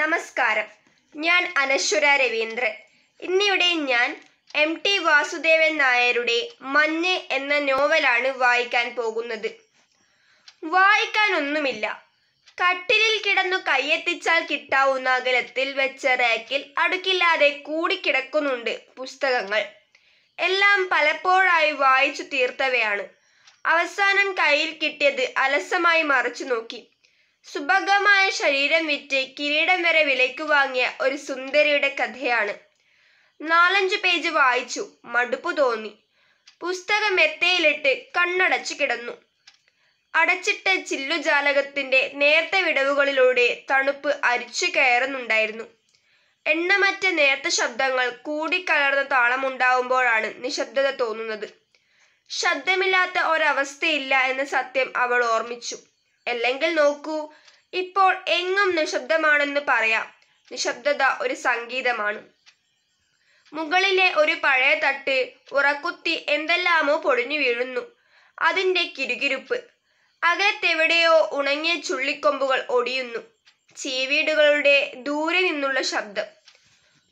നമസ്കാരം ഞാൻ അനശ്വര രവീന്ദ്രൻ ഇന്നിവിടെ ഞാൻ എം ടി വാസുദേവൻ നായരുടെ മഞ്ഞ് എന്ന നോവലാണ് വായിക്കാൻ പോകുന്നത് വായിക്കാൻ ഒന്നുമില്ല കട്ടിലിൽ കിടന്നു കയ്യെത്തിച്ചാൽ കിട്ടാവുന്ന അകലത്തിൽ വെച്ച റാക്കിൽ അടുക്കില്ലാതെ കൂടിക്കിടക്കുന്നുണ്ട് പുസ്തകങ്ങൾ എല്ലാം പലപ്പോഴായി വായിച്ചു തീർത്തവയാണ് അവസാനം കയ്യിൽ കിട്ടിയത് അലസമായി മറിച്ചു നോക്കി സുഭഗമായ ശരീരം വിറ്റ് കിരീടം വരെ വിലയ്ക്ക് വാങ്ങിയ ഒരു സുന്ദരിയുടെ കഥയാണ് നാലഞ്ചു പേജ് വായിച്ചു മടുപ്പ് തോന്നി പുസ്തകം എത്തയിലിട്ട് കണ്ണടച്ചു കിടന്നു അടച്ചിട്ട ചില്ലുജാലകത്തിന്റെ നേർത്ത വിടവുകളിലൂടെ തണുപ്പ് അരിച്ചു കയറുന്നുണ്ടായിരുന്നു എണ്ണമറ്റ നേർത്ത ശബ്ദങ്ങൾ കൂടിക്കലർന്ന താളമുണ്ടാവുമ്പോഴാണ് നിശബ്ദത തോന്നുന്നത് ശബ്ദമില്ലാത്ത ഒരവസ്ഥയില്ല എന്ന സത്യം അവൾ ഓർമ്മിച്ചു അല്ലെങ്കിൽ നോക്കൂ ഇപ്പോൾ എങ്ങും നിശബ്ദമാണെന്ന് പറയാം നിശബ്ദത ഒരു സംഗീതമാണ് മുകളിലെ ഒരു പഴയ തട്ട് ഉറക്കുത്തി എന്തെല്ലാമോ പൊടിഞ്ഞു വീഴുന്നു അതിൻ്റെ കിരുകിരുപ്പ് അകത്തെവിടെയോ ഉണങ്ങിയ ചുള്ളിക്കൊമ്പുകൾ ഒടിയുന്നു ചീവീടുകളുടെ ദൂരെ നിന്നുള്ള ശബ്ദം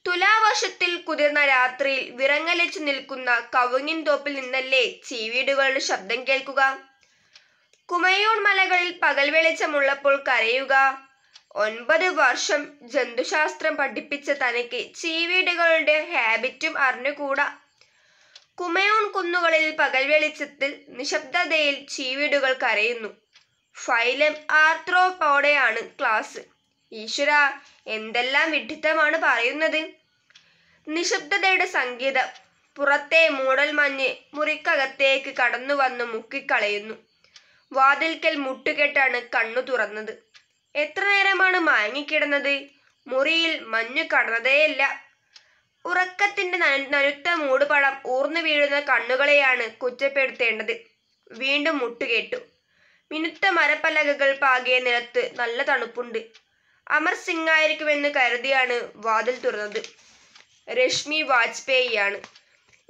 തുലാവർഷത്തിൽ കുതിർന്ന രാത്രിയിൽ വിറങ്ങലിച്ചു നിൽക്കുന്ന കവുങ്ങിൻ തോപ്പിൽ നിന്നല്ലേ ചീവീടുകളുടെ ശബ്ദം കേൾക്കുക കുമയൂൺ മലകളിൽ പകൽ വെളിച്ചമുള്ളപ്പോൾ കരയുക ഒൻപത് വർഷം ജന്തുശാസ്ത്രം പഠിപ്പിച്ച തനിക്ക് ചീവീടുകളുടെ ഹാബിറ്റും അറിഞ്ഞുകൂടാ കുമയൂൺ കുന്നുകളിൽ പകൽ വെളിച്ചത്തിൽ നിശബ്ദതയിൽ ചീവീടുകൾ കരയുന്നു ഫൈലം ആർത്രോപോടെയാണ് ക്ലാസ് ഈശ്വര എന്തെല്ലാം വിഡിത്തമാണ് പറയുന്നത് നിശബ്ദതയുടെ സംഗീതം പുറത്തെ മൂടൽ മഞ്ഞ് മുറിക്കകത്തേക്ക് കടന്നു വന്ന് മുക്കിക്കളയുന്നു വാതിൽക്കൽ മുട്ടുകെട്ടാണ് കണ്ണു തുറന്നത് എത്ര നേരമാണ് മയങ്ങിക്കിടന്നത് മുറിയിൽ മഞ്ഞു കടന്നതേയല്ല ഉറക്കത്തിന്റെ നനുത്ത മൂടുപടം ഊർന്നു വീഴുന്ന കണ്ണുകളെയാണ് കുറ്റപ്പെടുത്തേണ്ടത് വീണ്ടും മുട്ടുകേട്ടു മിനുത്ത മരപ്പലകകൾ പാകിയ നിലത്ത് നല്ല തണുപ്പുണ്ട് അമർ സിംഗായിരിക്കുമെന്ന് കരുതിയാണ് വാതിൽ തുറന്നത് രശ്മി വാജ്പേയിയാണ്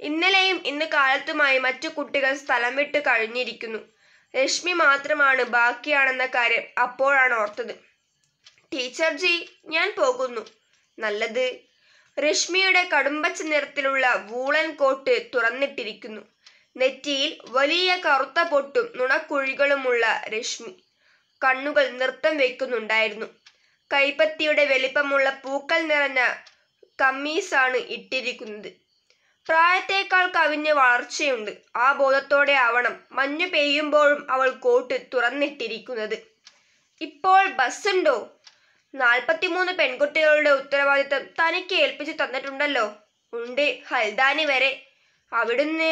ഇന്നലെയും ഇന്ന് കാലത്തുമായി മറ്റു കുട്ടികൾ സ്ഥലം വിട്ട് കഴിഞ്ഞിരിക്കുന്നു രശ്മി മാത്രമാണ് ബാക്കിയാണെന്ന കാര്യം അപ്പോഴാണ് ഓർത്തത് ടീച്ചർ ജി ഞാൻ പോകുന്നു നല്ലത് രശ്മിയുടെ കടുമ്പച്ച നിറത്തിലുള്ള വൂളൻ കോട്ട് തുറന്നിട്ടിരിക്കുന്നു നെറ്റിയിൽ വലിയ കറുത്ത പൊട്ടും നുണക്കുഴികളുമുള്ള രശ്മി കണ്ണുകൾ നൃത്തം വെക്കുന്നുണ്ടായിരുന്നു കൈപ്പത്തിയുടെ വലിപ്പമുള്ള പൂക്കൾ നിറഞ്ഞ കമ്മീസാണ് ഇട്ടിരിക്കുന്നത് പ്രായത്തേക്കാൾ കവിഞ്ഞ് വളർച്ചയുണ്ട് ആ ബോധത്തോടെ ആവണം മഞ്ഞു പെയ്യുമ്പോഴും അവൾ കോട്ട് തുറന്നിട്ടിരിക്കുന്നത് ഇപ്പോൾ ബസ്സുണ്ടോ നാൽപ്പത്തിമൂന്ന് പെൺകുട്ടികളുടെ ഉത്തരവാദിത്വം തനിക്ക് ഏൽപ്പിച്ചു തന്നിട്ടുണ്ടല്ലോ ഉണ്ട് ഹൽദാനി വരെ അവിടുന്ന്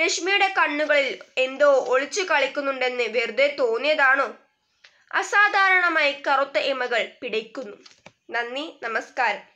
രശ്മിയുടെ കണ്ണുകളിൽ എന്തോ ഒളിച്ചു കളിക്കുന്നുണ്ടെന്ന് വെറുതെ തോന്നിയതാണോ അസാധാരണമായി കറുത്ത ഇമകൾ പിടയ്ക്കുന്നു നന്ദി നമസ്കാരം